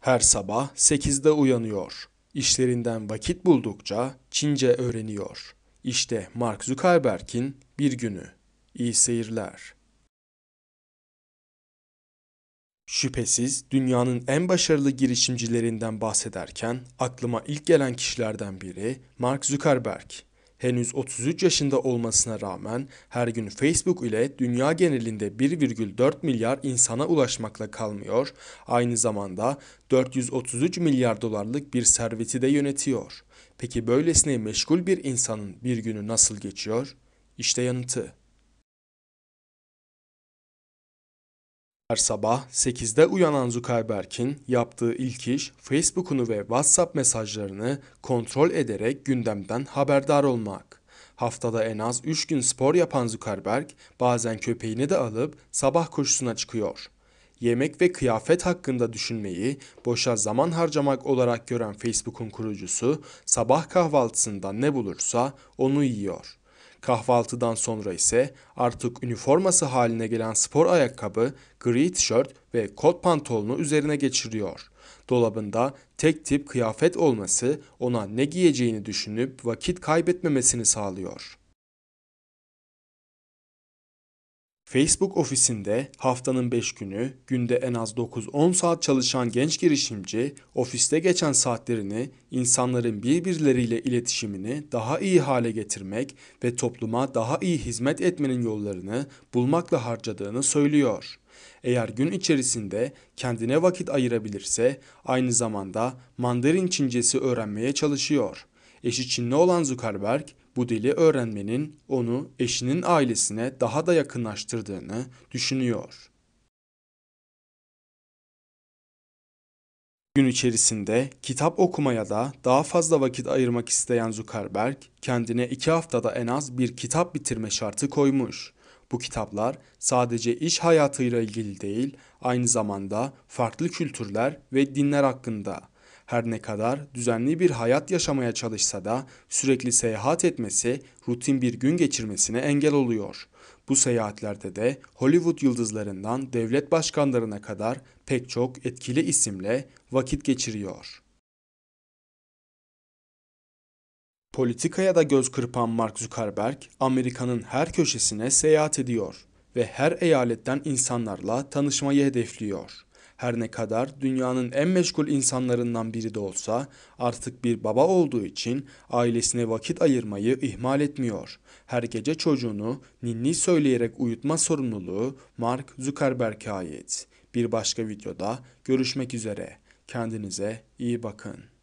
Her sabah 8'de uyanıyor. İşlerinden vakit buldukça Çince öğreniyor. İşte Mark Zuckerberg'in bir günü. İyi seyirler. Şüphesiz dünyanın en başarılı girişimcilerinden bahsederken aklıma ilk gelen kişilerden biri Mark Zuckerberg henüz 33 yaşında olmasına rağmen her gün Facebook ile dünya genelinde 1,4 milyar insana ulaşmakla kalmıyor, aynı zamanda 433 milyar dolarlık bir serveti de yönetiyor. Peki böylesine meşgul bir insanın bir günü nasıl geçiyor? İşte yanıtı. Her sabah 8'de uyanan Zuckerberg'in yaptığı ilk iş Facebook'unu ve WhatsApp mesajlarını kontrol ederek gündemden haberdar olmak. Haftada en az 3 gün spor yapan Zuckerberg bazen köpeğini de alıp sabah koşusuna çıkıyor. Yemek ve kıyafet hakkında düşünmeyi boşa zaman harcamak olarak gören Facebook'un kurucusu sabah kahvaltısında ne bulursa onu yiyor. Kahvaltıdan sonra ise artık üniforması haline gelen spor ayakkabı, gri tişört ve kot pantolonu üzerine geçiriyor. Dolabında tek tip kıyafet olması ona ne giyeceğini düşünüp vakit kaybetmemesini sağlıyor. Facebook ofisinde haftanın 5 günü günde en az 9-10 saat çalışan genç girişimci ofiste geçen saatlerini insanların birbirleriyle iletişimini daha iyi hale getirmek ve topluma daha iyi hizmet etmenin yollarını bulmakla harcadığını söylüyor. Eğer gün içerisinde kendine vakit ayırabilirse aynı zamanda Mandarin Çincesi öğrenmeye çalışıyor. Eşi Çinli olan Zuckerberg bu dili öğrenmenin onu eşinin ailesine daha da yakınlaştırdığını düşünüyor. Gün içerisinde kitap okumaya da daha fazla vakit ayırmak isteyen Zuckerberg kendine iki haftada en az bir kitap bitirme şartı koymuş. Bu kitaplar sadece iş hayatıyla ilgili değil, aynı zamanda farklı kültürler ve dinler hakkında her ne kadar düzenli bir hayat yaşamaya çalışsa da sürekli seyahat etmesi rutin bir gün geçirmesine engel oluyor. Bu seyahatlerde de Hollywood yıldızlarından devlet başkanlarına kadar pek çok etkili isimle vakit geçiriyor. Politikaya da göz kırpan Mark Zuckerberg, Amerika'nın her köşesine seyahat ediyor ve her eyaletten insanlarla tanışmayı hedefliyor. Her ne kadar dünyanın en meşgul insanlarından biri de olsa artık bir baba olduğu için ailesine vakit ayırmayı ihmal etmiyor. Her gece çocuğunu ninni söyleyerek uyutma sorumluluğu Mark Zuckerberg'e ait. Bir başka videoda görüşmek üzere. Kendinize iyi bakın.